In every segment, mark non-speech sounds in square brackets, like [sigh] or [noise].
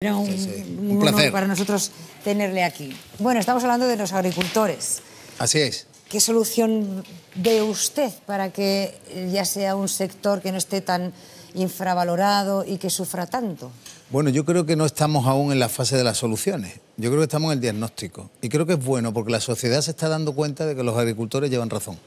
Era un, un placer para nosotros tenerle aquí. Bueno, estamos hablando de los agricultores. Así es. ¿Qué solución ve usted para que ya sea un sector que no esté tan infravalorado y que sufra tanto? Bueno, yo creo que no estamos aún en la fase de las soluciones. Yo creo que estamos en el diagnóstico. Y creo que es bueno porque la sociedad se está dando cuenta de que los agricultores llevan razón.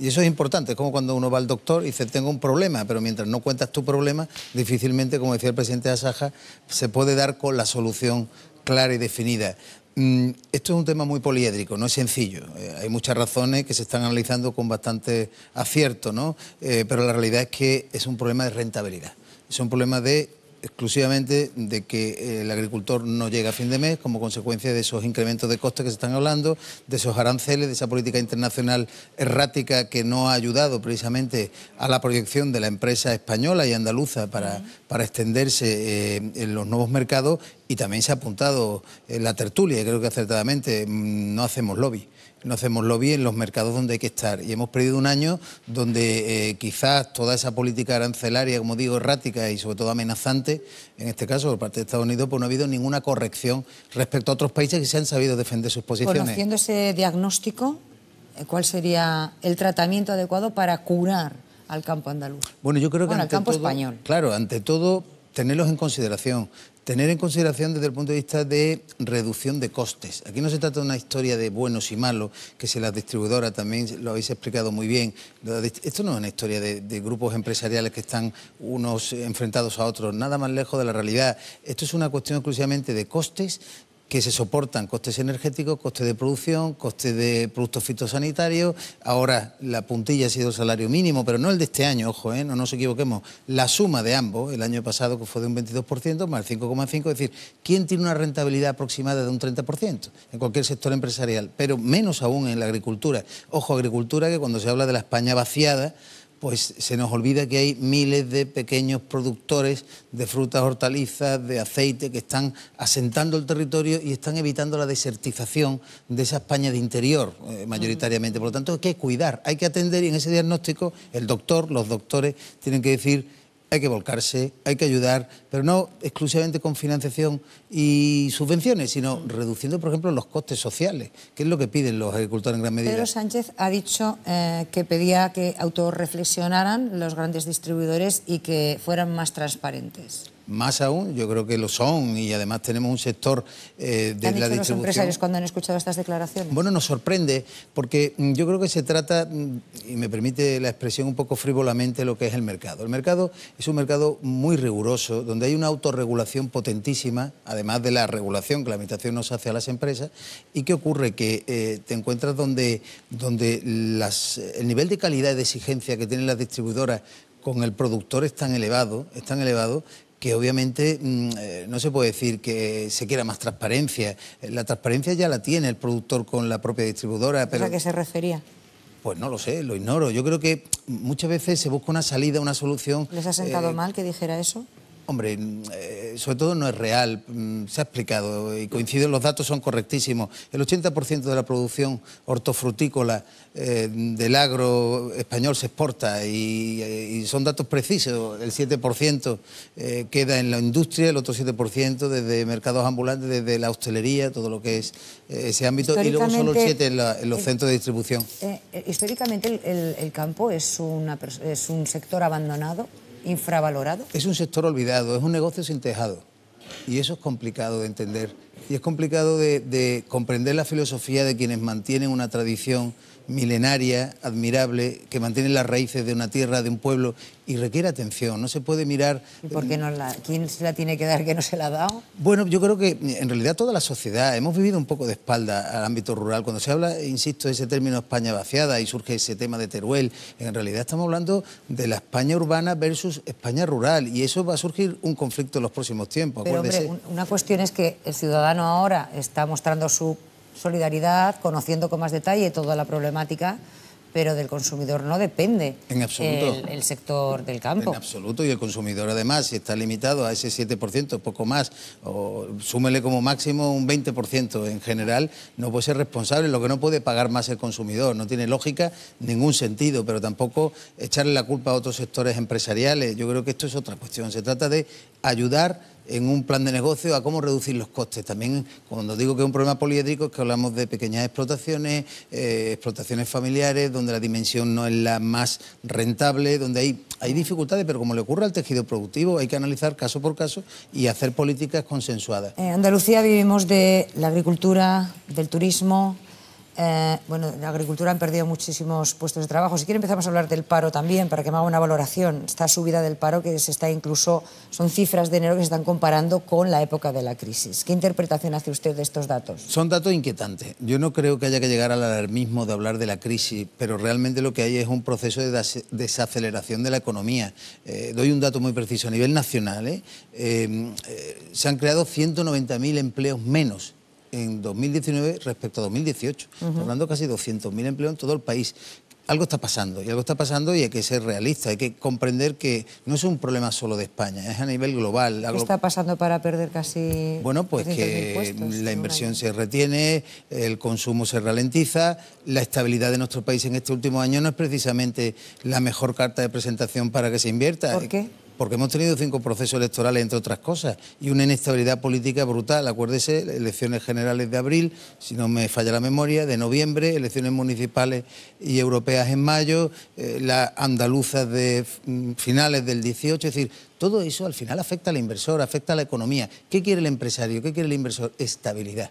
Y eso es importante, es como cuando uno va al doctor y dice, tengo un problema, pero mientras no cuentas tu problema, difícilmente, como decía el presidente Asaja, se puede dar con la solución clara y definida. Mm, esto es un tema muy poliédrico, no es sencillo. Eh, hay muchas razones que se están analizando con bastante acierto, ¿no? Eh, pero la realidad es que es un problema de rentabilidad. Es un problema de exclusivamente de que eh, el agricultor no llega a fin de mes como consecuencia de esos incrementos de costes que se están hablando, de esos aranceles, de esa política internacional errática que no ha ayudado precisamente a la proyección de la empresa española y andaluza para, extenderse eh, en los nuevos mercados y también se ha apuntado eh, la tertulia, creo que acertadamente, mm, no hacemos lobby no hacemos bien en los mercados donde hay que estar. Y hemos perdido un año donde eh, quizás toda esa política arancelaria, como digo, errática y sobre todo amenazante, en este caso por parte de Estados Unidos, pues no ha habido ninguna corrección respecto a otros países que se han sabido defender sus posiciones. Conociendo ese diagnóstico, eh, ¿cuál sería el tratamiento adecuado para curar al campo andaluz? Bueno, yo creo que bueno, ante campo todo, español. Claro, ante todo tenerlos en consideración tener en consideración desde el punto de vista de reducción de costes. Aquí no se trata de una historia de buenos y malos, que si las distribuidora también lo habéis explicado muy bien. Esto no es una historia de, de, grupos empresariales que están unos enfrentados a otros, nada más lejos de la realidad. Esto es una cuestión exclusivamente de costes, que se soportan costes energéticos, costes de producción, costes de productos fitosanitarios. Ahora la puntilla ha sido el salario mínimo, pero no el de este año, ojo, ¿eh? no nos equivoquemos. La suma de ambos, el año pasado que fue de un 22% más el 5,5%, es decir, ¿quién tiene una rentabilidad aproximada de un 30% en cualquier sector empresarial? Pero menos aún en la agricultura. Ojo, agricultura que cuando se habla de la España vaciada, pues se nos olvida que hay miles de pequeños productores de frutas, hortalizas, de aceite, que están asentando el territorio y están evitando la desertización de esa España de interior, eh, mayoritariamente. Por lo tanto, hay que cuidar, hay que atender y en ese diagnóstico el doctor, los doctores, tienen que decir hay que volcarse, hay que ayudar, pero no exclusivamente con financiación y subvenciones, sino reduciendo, por ejemplo, los costes sociales, que es lo que piden los agricultores en gran medida. Pedro Sánchez ha dicho eh, que pedía que autorreflexionaran los grandes distribuidores y que fueran más transparentes más aún, yo creo que lo son y además tenemos un sector eh, de la distribución. los empresarios cuando han escuchado estas declaraciones? Bueno, nos sorprende porque mm, yo creo que se trata, mm, y me permite la expresión un poco frívolamente, lo que es el mercado. El mercado es un mercado muy riguroso, donde hay una autorregulación potentísima, además de la regulación que la Administración nos hace a las empresas. ¿Y qué ocurre? Que eh, te encuentras donde, donde las, el nivel de calidad y de exigencia que tienen las distribuidoras con el productor es tan elevado, es tan elevado que obviamente mm, eh, no se puede decir que se quiera más transparencia. Eh, la transparencia ya la tiene el productor con la propia distribuidora. Pero... ¿A qué se refería? Pues no lo sé, lo ignoro. Yo creo que muchas veces se busca una salida, una solución. ¿Les ha sentado eh, mal que dijera eso? Hombre, mm, eh, sobre todo no es real, mm, se ha explicado y coinciden, los datos son correctísimos. El 80% de la producción hortofrutícola eh, del agro español se exporta y, eh, son datos precisos. El 7% queda en la industria, el otro 7% desde mercados ambulantes, desde la hostelería, todo lo que es ese ámbito, y luego solo el 7% en, los centros de distribución. históricamente el, campo es, es un sector abandonado. Es un sector olvidado, es un negocio sin tejado. Y eso es complicado de entender. Y es complicado de comprender la filosofía de quienes mantienen una tradición milenaria, admirable, que mantiene las raíces de una tierra, de un pueblo, y requiere atención. No se puede mirar... ¿Y por qué no la, quién se la tiene que dar que no se la ha dado? Bueno, yo creo que en realidad toda la sociedad hemos vivido un poco de espalda al ámbito rural. Cuando se habla, insisto, de ese término España vaciada y surge ese tema de Teruel, en realidad estamos hablando de la España urbana versus España rural, y eso va a surgir un conflicto en los próximos tiempos. Pero, una cuestión es que el ciudadano ahora está mostrando su solidaridad, conociendo con más detalle toda la problemática, pero del consumidor no depende en absoluto. El, sector del campo. En absoluto, y el consumidor además, si está limitado a ese 7%, poco más, o súmele como máximo un 20% en general, no puede ser responsable, lo que no puede pagar más el consumidor, no tiene lógica, ningún sentido, pero tampoco echarle la culpa a otros sectores empresariales, yo creo que esto es otra cuestión, se trata de ayudar en un plan de negocio a cómo reducir los costes. También cuando digo que es un problema poliédrico es que hablamos de pequeñas explotaciones, eh, explotaciones familiares, donde la dimensión no es la más rentable, donde hay, hay dificultades, pero como le ocurre al tejido productivo, hay que analizar caso por caso y hacer políticas consensuadas. En Andalucía vivimos de la agricultura, del turismo, eh, bueno, en la agricultura han perdido muchísimos puestos de trabajo. Si quiere empezamos a hablar del paro también, para que me haga una valoración. Esta subida del paro que se está incluso, son cifras de enero que se están comparando con la época de la crisis. ¿Qué interpretación hace usted de estos datos? Son datos inquietantes. Yo no creo que haya que llegar al alarmismo de hablar de la crisis, pero realmente lo que hay es un proceso de desaceleración de la economía. Eh, doy un dato muy preciso. A nivel nacional, eh, se han creado 190.000 empleos menos en 2019 respecto a 2018, hablando de casi 200.000 empleos en todo el país. Algo está pasando, y algo está pasando y hay que ser realista, hay que comprender que no es un problema solo de España, es a nivel global. ¿Qué está pasando para perder casi... Bueno, pues que la inversión se retiene, el consumo se ralentiza, la estabilidad de nuestro país en este último año no es precisamente la mejor carta de presentación para que se invierta. ¿Por qué? porque hemos tenido cinco procesos electorales, entre otras cosas, y una inestabilidad política brutal. Acuérdese, elecciones generales de abril, si no me falla la memoria, de noviembre, elecciones municipales y europeas en mayo, eh, las andaluzas de mm, finales del 18, es decir, todo eso al final afecta al inversor, afecta a la economía. ¿Qué quiere el empresario? ¿Qué quiere el inversor? Estabilidad,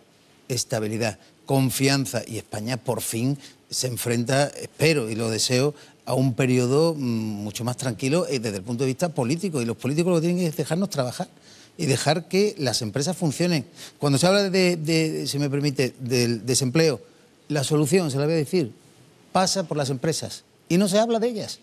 estabilidad, confianza. Y España por fin se enfrenta, espero y lo deseo, a un periodo mm, mucho más tranquilo eh, desde el punto de vista político. Y los políticos lo que tienen es dejarnos trabajar y dejar que las empresas funcionen. Cuando se habla de, de si me permite, del desempleo, la solución, se la voy a decir, pasa por las empresas y no se habla de ellas.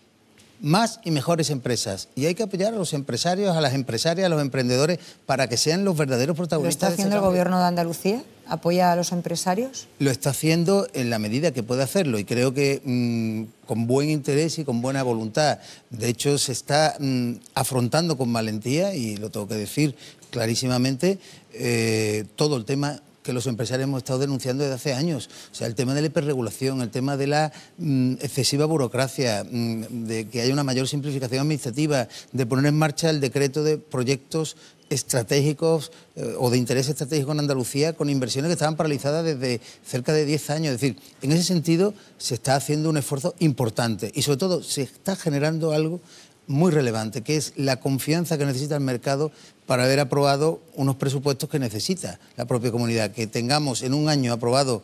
Más y mejores empresas. Y hay que apoyar a los empresarios, a las empresarias, a los emprendedores para que sean los verdaderos protagonistas. ¿Qué está haciendo el gobierno de Andalucía? apoya a los empresarios? Lo está haciendo en la medida que puede hacerlo y creo que mm, con buen interés y con buena voluntad. De hecho, se está mm, afrontando con valentía, y lo tengo que decir clarísimamente, eh, todo el tema que los empresarios hemos estado denunciando desde hace años. O sea, el tema de la hiperregulación, el tema de la mm, excesiva burocracia, de que haya una mayor simplificación administrativa, de poner en marcha el decreto de proyectos estratégicos eh, o de interés estratégico en Andalucía con inversiones que estaban paralizadas desde cerca de 10 años. Es decir, en ese sentido se está haciendo un esfuerzo importante y sobre todo se está generando algo muy relevante, que es la confianza que necesita el mercado para haber aprobado unos presupuestos que necesita la propia comunidad. Que tengamos en un año aprobado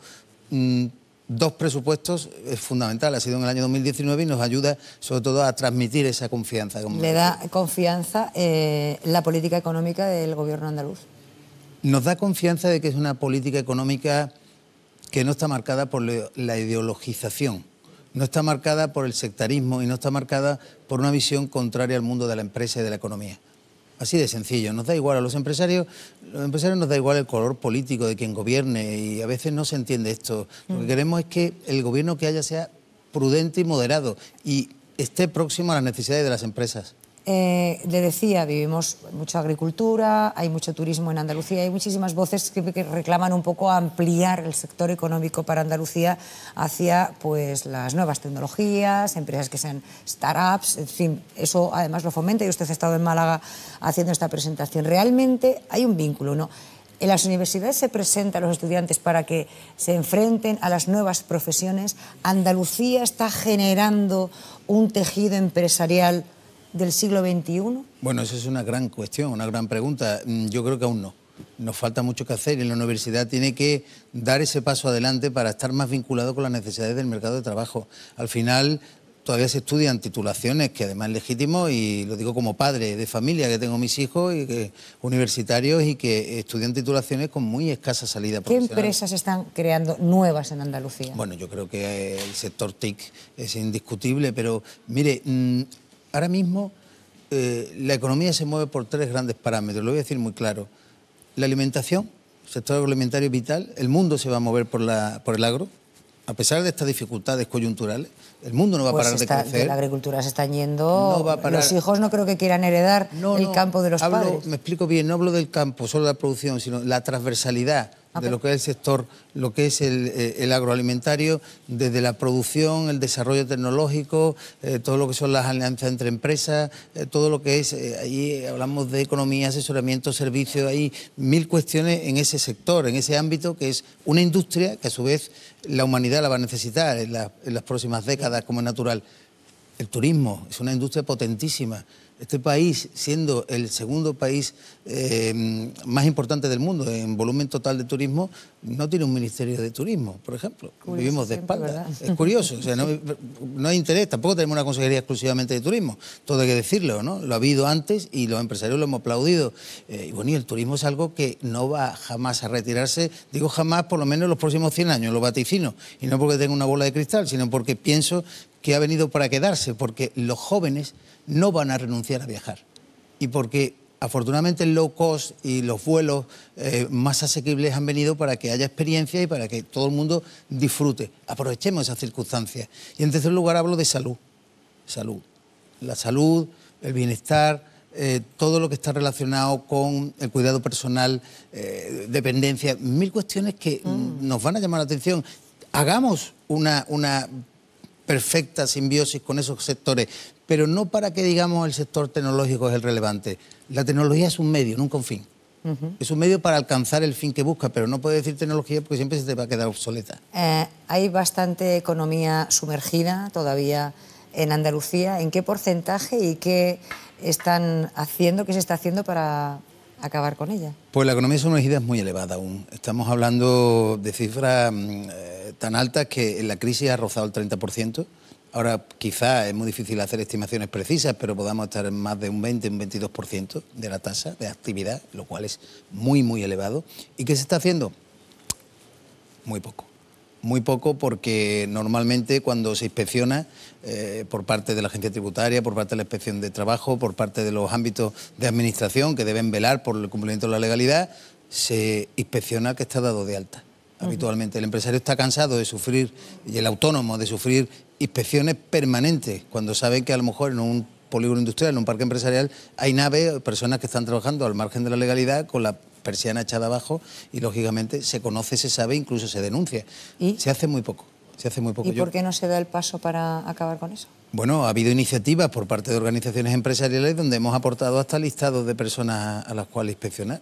mm, dos presupuestos es eh, fundamental, ha sido en el año 2019 y nos ayuda sobre todo a transmitir esa confianza. ¿Le da confianza eh, la política económica del gobierno andaluz? Nos da confianza de que es una política económica que no está marcada por la ideologización, no está marcada por el sectarismo y no está marcada por una visión contraria al mundo de la empresa y de la economía. Así de sencillo, nos da igual a los empresarios, los empresarios nos da igual el color político de quien gobierne y a veces no se entiende esto. Lo que mm. queremos es que el gobierno que haya sea prudente y moderado y esté próximo a las necesidades de las empresas. Eh, le decía, vivimos mucha agricultura, hay mucho turismo en Andalucía, hay muchísimas voces que, reclaman un poco ampliar el sector económico para Andalucía hacia pues, las nuevas tecnologías, empresas que sean startups, en fin, eso además lo fomenta y usted ha estado en Málaga haciendo esta presentación. Realmente hay un vínculo, ¿no? En las universidades se presentan a los estudiantes para que se enfrenten a las nuevas profesiones. Andalucía está generando un tejido empresarial del siglo XXI? Bueno, esa es una gran cuestión, una gran pregunta. Mm, yo creo que aún no. Nos falta mucho que hacer y la universidad tiene que dar ese paso adelante para estar más vinculado con las necesidades del mercado de trabajo. Al final, todavía se estudian titulaciones, que además es legítimo, y lo digo como padre de familia, que tengo mis hijos y universitarios y que estudian titulaciones con muy escasa salida profesional. ¿Qué empresas están creando nuevas en Andalucía? Bueno, yo creo que el sector TIC es indiscutible, pero mire... Mm, Ahora mismo eh, la economía se mueve por tres grandes parámetros, lo voy a decir muy claro. La alimentación, el sector agroalimentario vital, el mundo se va a mover por, el agro, a pesar de estas dificultades coyunturales, el mundo no va a pues parar de crecer. la agricultura se está yendo. Los hijos no creo que quieran heredar el campo de los hablo, Me explico bien, no hablo del campo, solo de la producción, sino la transversalidad de lo que es el sector, lo que es el, eh, agroalimentario, desde la producción, el desarrollo tecnológico, eh, todo lo que son las alianzas entre empresas, eh, todo lo que es, ahí hablamos de economía, asesoramiento, servicios, hay mil cuestiones en ese sector, en ese ámbito, que es una industria que a su vez la humanidad la va a necesitar en, en las próximas décadas, como es natural. El turismo es una industria potentísima. Este país, siendo el segundo país eh, más importante del mundo en volumen total de turismo, no tiene un ministerio de turismo, por ejemplo. Vivimos de espaldas. Es curioso, o sea, no, hay interés, tampoco tenemos una consejería exclusivamente de turismo, todo hay que decirlo, ¿no? Lo ha habido antes y los empresarios lo hemos aplaudido. Eh, y bueno, y el turismo es algo que no va jamás a retirarse, digo jamás, por lo menos en los próximos 100 años, lo vaticino, y no porque tenga una bola de cristal, sino porque pienso que ha venido para quedarse, porque los jóvenes no van a renunciar a viajar. Y porque afortunadamente el low cost y los vuelos eh, más asequibles han venido para que haya experiencia y para que todo el mundo disfrute. Aprovechemos esas circunstancias. Y en tercer lugar hablo de salud. Salud. La salud, el bienestar, eh, todo lo que está relacionado con el cuidado personal, eh, dependencia, mil cuestiones que mm. nos van a llamar la atención. Hagamos una, una perfecta simbiosis con esos sectores, pero no para que digamos el sector tecnológico es el relevante. La tecnología es un medio, nunca un fin. Es un medio para alcanzar el fin que busca, pero no puede decir tecnología porque siempre se te va a quedar obsoleta. Eh, hay bastante economía sumergida todavía en Andalucía. ¿En qué porcentaje y qué están haciendo, qué se está haciendo para acabar con ella? Pues la economía una es muy elevada aún. Estamos hablando de cifras mm, eh, tan altas que en la crisis ha rozado el 30%. Ahora quizá es muy difícil hacer estimaciones precisas, pero podamos estar en más de un 20, un 22% de la tasa de actividad, lo cual es muy, muy elevado. ¿Y qué se está haciendo? Muy poco. Muy poco porque normalmente cuando se inspecciona eh, por parte de la agencia tributaria, por parte de la inspección de trabajo, por parte de los ámbitos de administración que deben velar por el cumplimiento de la legalidad, se inspecciona que está dado de alta. Habitualmente el empresario está cansado de sufrir, y el autónomo de sufrir inspecciones permanentes, cuando sabe que a lo mejor en un polígono industrial, en un parque empresarial, hay naves, personas que están trabajando al margen de la legalidad con la persiana echada abajo y lógicamente se conoce, se sabe, incluso se denuncia. Se hace muy poco. Se hace muy poco. ¿Y por qué no se da el paso para acabar con eso? Bueno, ha habido iniciativas por parte de organizaciones empresariales donde hemos aportado hasta listados de personas a las cuales inspeccionar.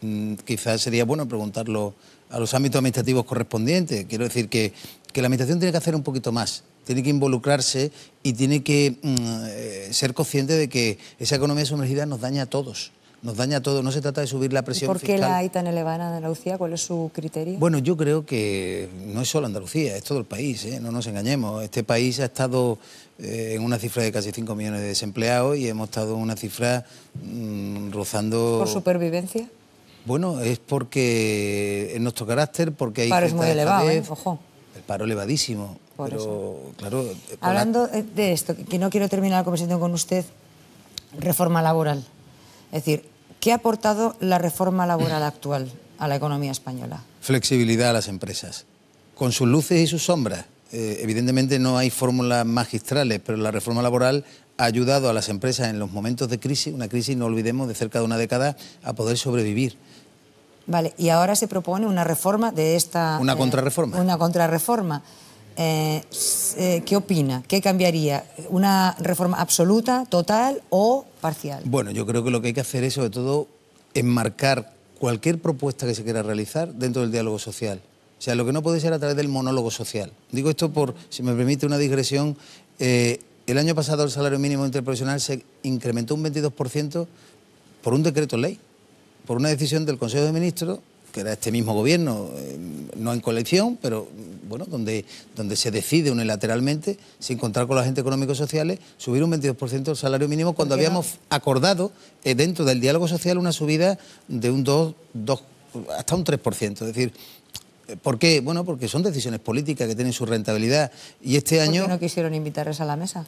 Mm, quizás sería bueno preguntarlo a los ámbitos administrativos correspondientes. Quiero decir que, que la Administración tiene que hacer un poquito más tiene que involucrarse y tiene que mm, eh, ser consciente de que esa economía sumergida nos daña a todos nos daña todo. No se trata de subir la presión ¿Por qué la hay tan elevada en Andalucía? ¿Cuál es su criterio? Bueno, yo creo que no es solo Andalucía, es todo el país, ¿eh? no nos engañemos. Este país ha estado eh, en una cifra de casi 5 millones de desempleados y hemos estado en una cifra mm, rozando... ¿Por supervivencia? Bueno, es porque en nuestro carácter, porque hay... paro es muy elevado, ¿eh? El paro elevadísimo. pero, claro... Eh, Hablando de esto, que no quiero terminar la conversación con usted, reforma laboral. Es decir, ¿Qué ha aportado la reforma laboral actual a la economía española? Flexibilidad a las empresas, con sus luces y sus sombras. Eh, evidentemente no hay fórmulas magistrales, pero la reforma laboral ha ayudado a las empresas en los momentos de crisis, una crisis, no olvidemos, de cerca de una década, a poder sobrevivir. Vale, y ahora se propone una reforma de esta... Una eh, contrarreforma. una contrarreforma. Eh, eh, ¿qué opina? ¿Qué cambiaría? ¿Una reforma absoluta, total o parcial? Bueno, yo creo que lo que hay que hacer es sobre todo enmarcar cualquier propuesta que se quiera realizar dentro del diálogo social. O sea, lo que no puede ser a través del monólogo social. Digo esto por, si me permite una digresión, eh, el año pasado el salario mínimo interprofesional se incrementó un 22% por un decreto ley, por una decisión del Consejo de Ministros que era este mismo gobierno, eh, no en colección, pero bueno, donde, donde se decide unilateralmente, sin contar con la gente económicos sociales, subir un 22% del salario mínimo cuando habíamos acordado eh, dentro del diálogo social una subida de un 2, hasta un 3%. Es decir, eh, ¿Por qué? Bueno, porque son decisiones políticas que tienen su rentabilidad. Y este año. qué no quisieron invitarles a la mesa?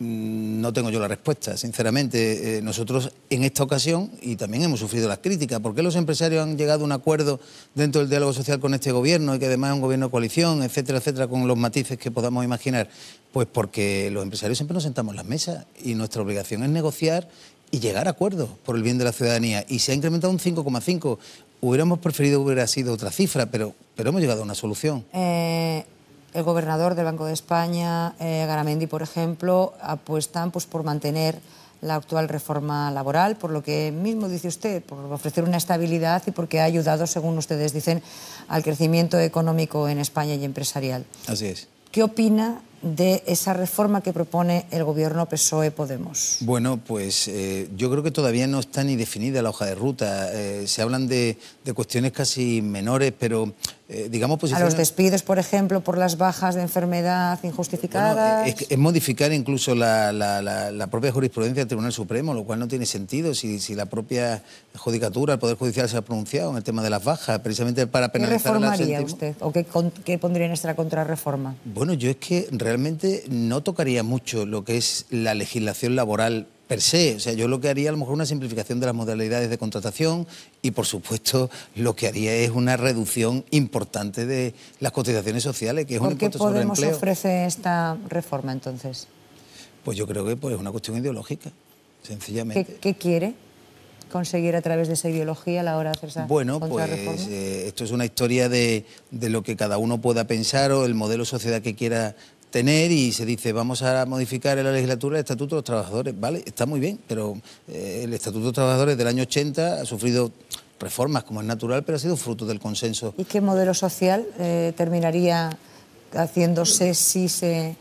Mm, no tengo yo la respuesta, sinceramente. Eh, nosotros en esta ocasión, y también hemos sufrido las críticas, ¿por qué los empresarios han llegado a un acuerdo dentro del diálogo social con este gobierno y que además es un gobierno de coalición, etcétera, etcétera, con los matices que podamos imaginar? Pues porque los empresarios siempre nos sentamos en las mesas y nuestra obligación es negociar y llegar a acuerdos por el bien de la ciudadanía. Y se ha incrementado un 5,5. Hubiéramos preferido hubiera sido otra cifra, pero, pero hemos llegado a una solución. Eh, el gobernador del Banco de España, eh, Garamendi, por ejemplo, apuestan pues, por mantener la actual reforma laboral, por lo que mismo dice usted, por ofrecer una estabilidad y porque ha ayudado, según ustedes dicen, al crecimiento económico en España y empresarial. Así es. ¿Qué opina de esa reforma que propone el gobierno PSOE-Podemos? Bueno, pues eh, yo creo que todavía no está ni definida la hoja de ruta. Eh, se hablan de, cuestiones casi menores, pero eh, digamos A los despidos, por ejemplo, por las bajas de enfermedad injustificadas... es, modificar incluso la, propia jurisprudencia del Tribunal Supremo, lo cual no tiene sentido si, la propia Judicatura, el Poder Judicial se ha pronunciado en el tema de las bajas, precisamente para penalizar... ¿Qué reformaría usted o qué, qué pondría en esta contrarreforma? Bueno, yo es que realmente no tocaría mucho lo que es la legislación laboral per se. O sea, yo lo que haría a lo mejor una simplificación de las modalidades de contratación y, por supuesto, lo que haría es una reducción importante de las cotizaciones sociales, que es ¿Por qué Podemos ofrece esta reforma entonces? Pues yo creo que pues, es una cuestión ideológica, sencillamente. ¿Qué, quiere? conseguir a través de esa ideología a la hora de hacer esa Bueno, pues eh, esto es una historia de, de, lo que cada uno pueda pensar o el modelo sociedad que quiera y se dice vamos a modificar en la legislatura el Estatuto de los Trabajadores. Vale, está muy bien, pero eh, el Estatuto de los Trabajadores del año 80 ha sufrido reformas como es natural, pero ha sido fruto del consenso. ¿Y qué modelo social eh, terminaría haciéndose si se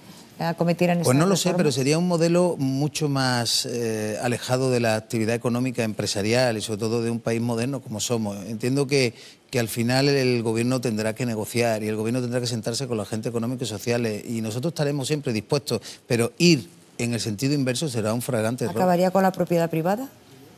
pues no lo sé, pero sería un modelo mucho más eh, alejado de la actividad económica empresarial y sobre todo de un país moderno como somos. Entiendo que, que al final el gobierno tendrá que negociar y el gobierno tendrá que sentarse con la gente económica y social y nosotros estaremos siempre dispuestos, pero ir en el sentido inverso será un fragante error. ¿Acabaría con la propiedad privada?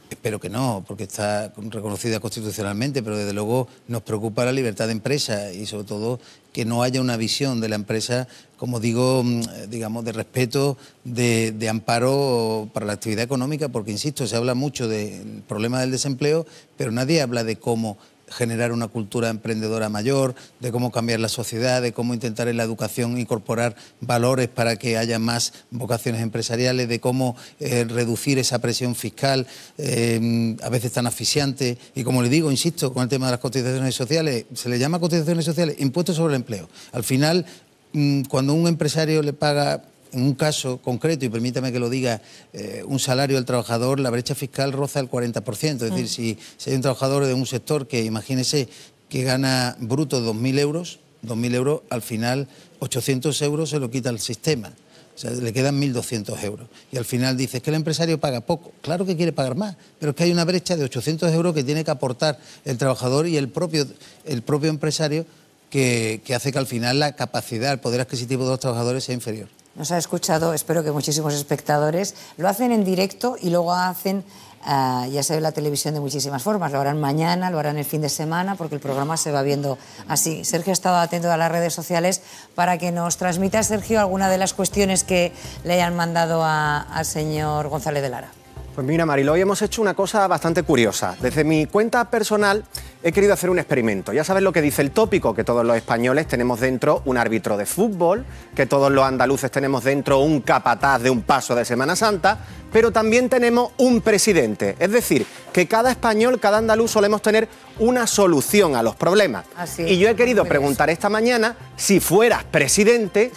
Espero que no, porque está reconocida constitucionalmente, pero desde luego nos preocupa la libertad de empresa y sobre todo que no haya una visión de la empresa, como digo, mm, eh, digamos, de respeto, de, de amparo para la actividad económica, porque, insisto, se habla mucho del problema del desempleo, pero nadie habla de cómo generar una cultura emprendedora mayor, de cómo cambiar la sociedad, de cómo intentar en la educación incorporar valores para que haya más vocaciones empresariales, de cómo eh, reducir esa presión fiscal eh, a veces tan asfixiante. Y como le digo, insisto, con el tema de las cotizaciones sociales, se le llama cotizaciones sociales, impuestos sobre el empleo. Al final, mm, cuando un empresario le paga en un caso concreto, y permítame que lo diga, eh, un salario del trabajador, la brecha fiscal roza el 40%. Es decir, mm. si, hay un trabajador de un sector que, imagínese, que gana bruto 2.000 euros, 2.000 euros, al final 800 euros se lo quita el sistema. O sea, le quedan 1.200 euros. Y al final dices que el empresario paga poco. Claro que quiere pagar más, pero es que hay una brecha de 800 euros que tiene que aportar el trabajador y el propio, el propio empresario que hace que al final la capacidad, el poder adquisitivo de los trabajadores sea inferior nos ha escuchado, espero que muchísimos espectadores, lo hacen en directo y luego hacen, ah, ya se ve la televisión de muchísimas formas, lo harán mañana, lo harán el fin de semana, porque el programa se va viendo así. Sergio ha estado atento a las redes sociales para que nos transmita, Sergio, alguna de las cuestiones que le hayan mandado al señor González de Lara. Pues mira, Marilo, hoy hemos hecho una cosa bastante curiosa. Desde mi cuenta personal he querido hacer un experimento. Ya sabes lo que dice el tópico, que todos los españoles tenemos dentro un árbitro de fútbol, que todos los andaluces tenemos dentro un capataz de un paso de Semana Santa, pero también tenemos un presidente. Es decir, que cada español, cada andaluz solemos tener una solución a los problemas. y yo he querido preguntar esta mañana, si fueras presidente,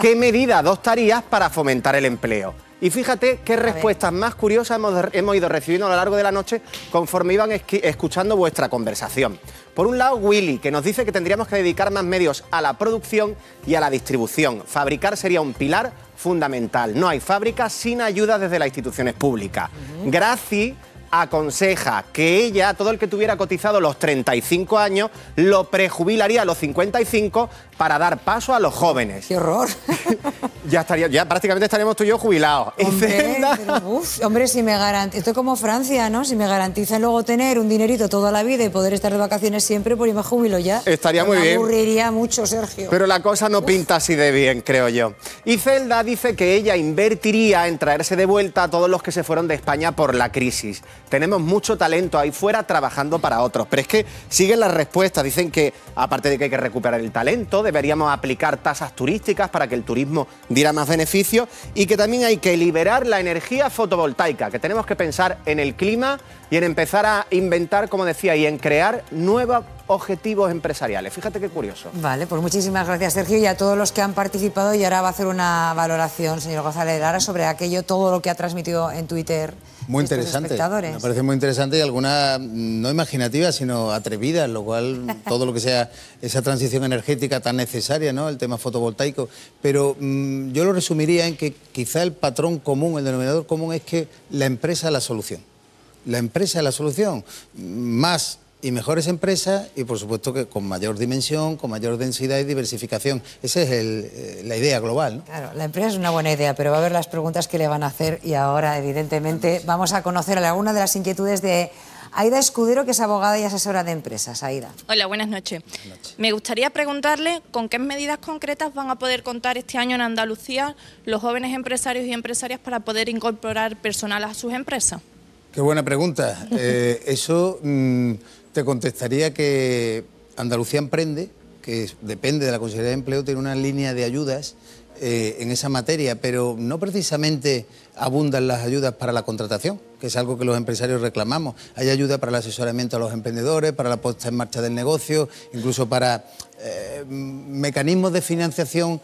¿qué medida adoptarías para fomentar el empleo? Y fíjate qué respuestas más curiosas hemos, ido recibiendo a lo largo de la noche conforme iban escuchando vuestra conversación. Por un lado, Willy, que nos dice que tendríamos que dedicar más medios a la producción y a la distribución. Fabricar sería un pilar fundamental. No hay fábrica sin ayuda desde las instituciones públicas. Graci aconseja que ella, todo el que tuviera cotizado los 35 años, lo prejubilaría a los 55 para dar paso a los jóvenes. ¡Qué horror! [laughs] ya estaría, ya prácticamente estaríamos tú y yo jubilados. Hombre, si me garantiza, esto es como Francia, ¿no? Si me garantiza luego tener un dinerito toda la vida y poder estar de vacaciones siempre, pues yo me jubilo ya. Estaría muy muy me bien. aburriría mucho, Sergio. Pero la cosa no pinta así de bien, creo yo. Y Zelda dice que ella invertiría en traerse de vuelta a todos los que se fueron de España por la crisis. Tenemos mucho talento ahí fuera trabajando para otros, pero es que siguen las respuestas. Dicen que, aparte de que hay que recuperar el talento, deberíamos aplicar tasas turísticas para que el turismo dirá más beneficio y que también hay que liberar la energía fotovoltaica, que tenemos que pensar en el clima y en empezar a inventar, como decía, y en crear nueva objetivos empresariales. Fíjate qué curioso. Vale, pues muchísimas gracias, Sergio, y a todos los que han participado. Y ahora va a hacer una valoración, señor González Lara, sobre aquello, todo lo que ha transmitido en Twitter. Muy interesante. Me parece muy interesante y alguna no imaginativa, sino atrevida, lo cual todo lo que sea esa transición energética tan necesaria, ¿no? El tema fotovoltaico. Pero mm, yo lo resumiría en que quizá el patrón común, el denominador común es que la empresa es la solución. La empresa es la solución. Más y mejores empresas y por supuesto que con mayor dimensión, con mayor densidad y diversificación. Esa es eh, la idea global. Claro, la empresa es una buena idea, pero va a haber las preguntas que le van a hacer y ahora evidentemente vamos a conocer algunas de las inquietudes de Aida Escudero, que es abogada y asesora de empresas. Aida. Hola, buenas noches. Me gustaría preguntarle con qué medidas concretas van a poder contar este año en Andalucía los jóvenes empresarios y empresarias para poder incorporar personal a sus empresas. Qué buena pregunta. Eh, eso... Mm, te contestaría que Andalucía Emprende, que depende de la Consejería de Empleo, tiene una línea de ayudas eh, en esa materia, pero no precisamente abundan las ayudas para la contratación, que es algo que los empresarios reclamamos. Hay ayuda para el asesoramiento a los emprendedores, para la puesta en marcha del negocio, incluso para eh, mecanismos de financiación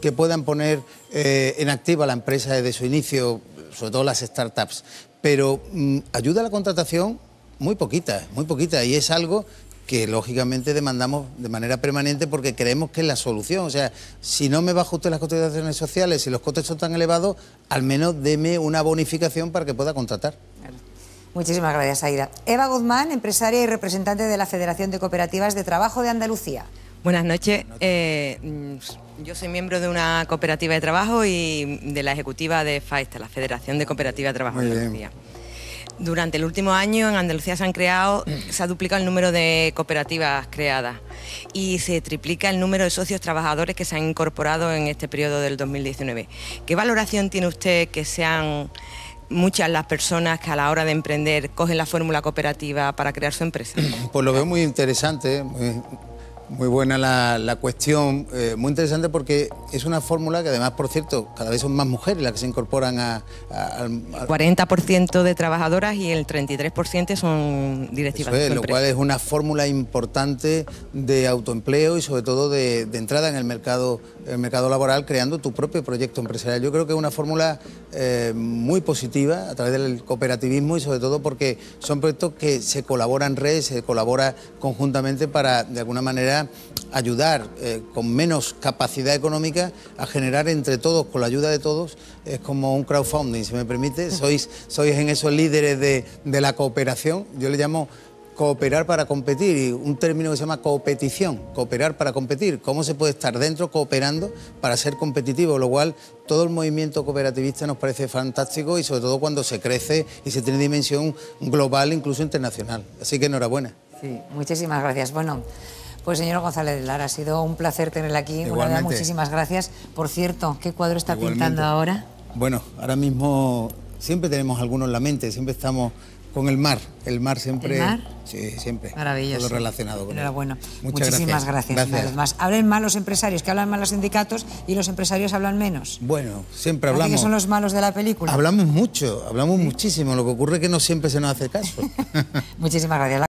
que puedan poner eh, en activa la empresa desde su inicio, sobre todo las startups. Pero mm, ayuda a la contratación muy poquita, muy poquita. y es algo que lógicamente demandamos de manera permanente porque creemos que es la solución. O sea, si no me va usted las cotizaciones sociales, y los costes son tan elevados, al menos deme una bonificación para que pueda contratar. Muchísimas gracias, Aida. Eva Guzmán, empresaria y representante de la Federación de Cooperativas de Trabajo de Andalucía. Buenas noches. Eh, mm, yo soy miembro de una cooperativa de trabajo y de la ejecutiva de FAESTA, la Federación de Cooperativas de Trabajo de Andalucía. Durante el último año en Andalucía se han creado, mm. se ha duplicado el número de cooperativas creadas y se triplica el número de socios trabajadores que se han incorporado en este periodo del 2019. ¿Qué valoración tiene usted que sean muchas las personas que a la hora de emprender cogen la fórmula cooperativa para crear su empresa? [clears throat] Pues lo veo muy interesante, muy buena la, la cuestión, eh, muy interesante porque es una fórmula que además, por cierto, cada vez son más mujeres las que se incorporan a... al 40% de trabajadoras y el 33% son directivas. Eso es, lo cual es una fórmula importante de autoempleo y sobre todo de, entrada en el mercado, el mercado laboral creando tu propio proyecto empresarial. Yo creo que es una fórmula eh, muy positiva a través del cooperativismo y sobre todo porque son proyectos que se colaboran en redes, se colabora conjuntamente para de alguna manera ayudar eh, con menos capacidad económica a generar entre todos, con la ayuda de todos, es como un crowdfunding, si me permite. Sois, sois en esos líderes de, de la cooperación. Yo le llamo cooperar para competir y un término que se llama competición, cooperar para competir. ¿Cómo se puede estar dentro cooperando para ser competitivo? Lo cual todo el movimiento cooperativista nos parece fantástico y sobre todo cuando se crece y se tiene dimensión global, incluso internacional. Así que enhorabuena. Sí, muchísimas gracias. Bueno. Pues señor González Lara, ha sido un placer tenerla aquí. muchísimas gracias. Por cierto, ¿qué cuadro está pintando ahora? Bueno, ahora mismo siempre tenemos algunos en la mente, siempre estamos con el mar. El mar siempre. Sí, siempre. Maravilloso. Todo relacionado con Enhorabuena. Muchas Muchísimas gracias. gracias, gracias. Más. Hablen mal los empresarios, que hablan mal los sindicatos y los empresarios hablan menos. Bueno, siempre hablamos. que son los malos de la película. Hablamos mucho, hablamos muchísimo. Lo que ocurre es que no siempre se nos hace caso. [laughs] Muchísimas gracias.